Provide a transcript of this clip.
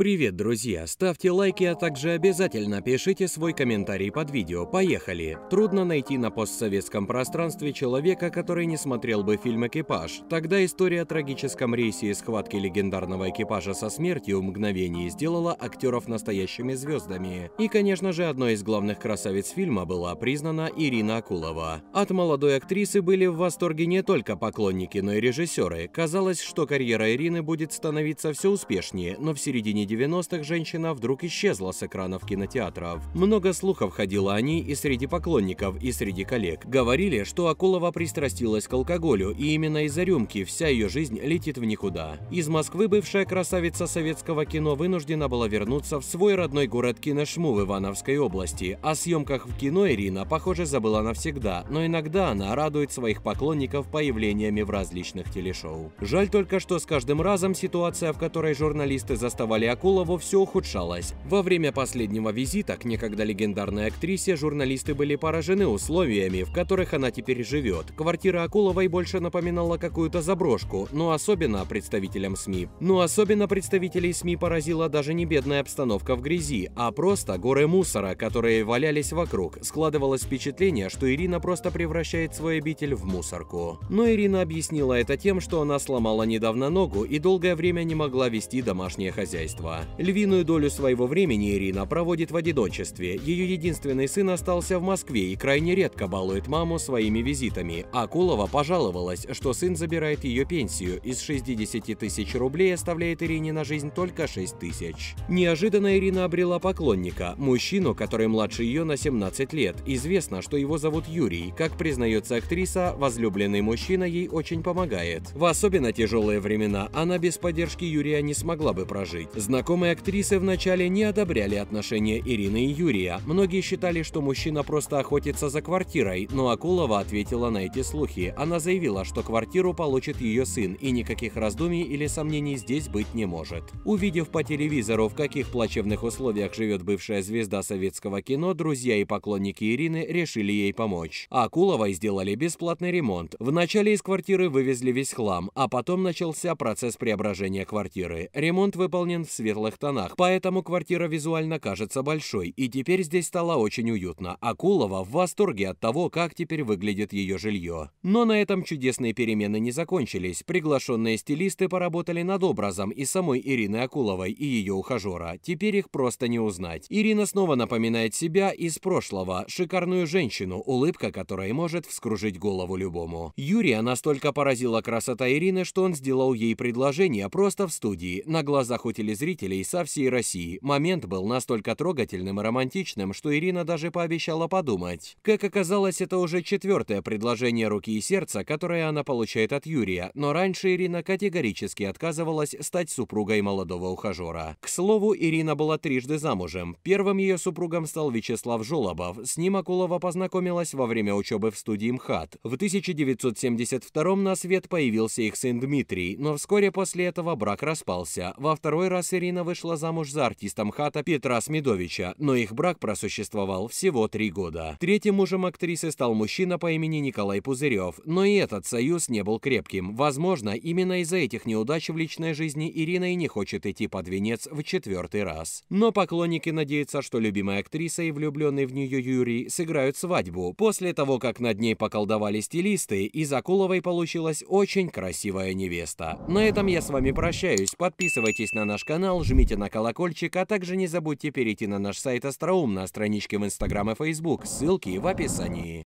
Привет, друзья! Ставьте лайки, а также обязательно пишите свой комментарий под видео. Поехали! Трудно найти на постсоветском пространстве человека, который не смотрел бы фильм «Экипаж». Тогда история о трагическом рейсе и схватке легендарного экипажа со смертью в мгновение сделала актеров настоящими звездами. И, конечно же, одной из главных красавиц фильма была признана Ирина Акулова. От молодой актрисы были в восторге не только поклонники, но и режиссеры. Казалось, что карьера Ирины будет становиться все успешнее, но в середине 90-х женщина вдруг исчезла с экранов кинотеатров. Много слухов ходило о ней и среди поклонников, и среди коллег. Говорили, что Акулова пристрастилась к алкоголю, и именно из-за рюмки вся ее жизнь летит в никуда. Из Москвы бывшая красавица советского кино вынуждена была вернуться в свой родной город Киношму в Ивановской области. О съемках в кино Ирина, похоже, забыла навсегда, но иногда она радует своих поклонников появлениями в различных телешоу. Жаль только, что с каждым разом ситуация, в которой журналисты заставали Акулова все ухудшалось. Во время последнего визита к некогда легендарной актрисе журналисты были поражены условиями, в которых она теперь живет. Квартира Акуловой больше напоминала какую-то заброшку, но особенно представителям СМИ. Но особенно представителей СМИ поразила даже не бедная обстановка в грязи, а просто горы мусора, которые валялись вокруг. Складывалось впечатление, что Ирина просто превращает свой обитель в мусорку. Но Ирина объяснила это тем, что она сломала недавно ногу и долгое время не могла вести домашнее хозяйство. Иванова. Львиную долю своего времени Ирина проводит в одиночестве. Ее единственный сын остался в Москве и крайне редко балует маму своими визитами. Акулова пожаловалась, что сын забирает ее пенсию. Из 60 тысяч рублей оставляет Ирине на жизнь только 6 тысяч. Неожиданно Ирина обрела поклонника, мужчину, который младше ее на 17 лет. Известно, что его зовут Юрий. Как признается актриса, возлюбленный мужчина ей очень помогает. В особенно тяжелые времена она без поддержки Юрия не смогла бы прожить. Знакомые актрисы вначале не одобряли отношения Ирины и Юрия. Многие считали, что мужчина просто охотится за квартирой, но Акулова ответила на эти слухи. Она заявила, что квартиру получит ее сын, и никаких раздумий или сомнений здесь быть не может. Увидев по телевизору, в каких плачевных условиях живет бывшая звезда советского кино, друзья и поклонники Ирины решили ей помочь. Акуловой сделали бесплатный ремонт. Вначале из квартиры вывезли весь хлам, а потом начался процесс преображения квартиры. Ремонт выполнен в светлых тонах, поэтому квартира визуально кажется большой, и теперь здесь стало очень уютно. Акулова в восторге от того, как теперь выглядит ее жилье. Но на этом чудесные перемены не закончились. Приглашенные стилисты поработали над образом и самой Ирины Акуловой, и ее ухажера. Теперь их просто не узнать. Ирина снова напоминает себя из прошлого, шикарную женщину, улыбка которой может вскружить голову любому. Юрия настолько поразила красота Ирины, что он сделал ей предложение просто в студии, на глазах у телезрителей зрителей со всей России. Момент был настолько трогательным и романтичным, что Ирина даже пообещала подумать. Как оказалось, это уже четвертое предложение руки и сердца, которое она получает от Юрия, но раньше Ирина категорически отказывалась стать супругой молодого ухажера. К слову, Ирина была трижды замужем. Первым ее супругом стал Вячеслав Жолобов. С ним Акулова познакомилась во время учебы в студии МХАТ. В 1972 на свет появился их сын Дмитрий, но вскоре после этого брак распался. Во второй раз Екатерина вышла замуж за артистом хата Петра Смедовича, но их брак просуществовал всего три года. Третьим мужем актрисы стал мужчина по имени Николай Пузырев, но и этот союз не был крепким. Возможно, именно из-за этих неудач в личной жизни Ирина и не хочет идти под венец в четвертый раз. Но поклонники надеются, что любимая актриса и влюбленный в нее Юрий сыграют свадьбу. После того, как над ней поколдовали стилисты, из Акуловой получилась очень красивая невеста. На этом я с вами прощаюсь. Подписывайтесь на наш канал канал, жмите на колокольчик, а также не забудьте перейти на наш сайт Остроум на страничке в Инстаграм и Фейсбук. Ссылки в описании.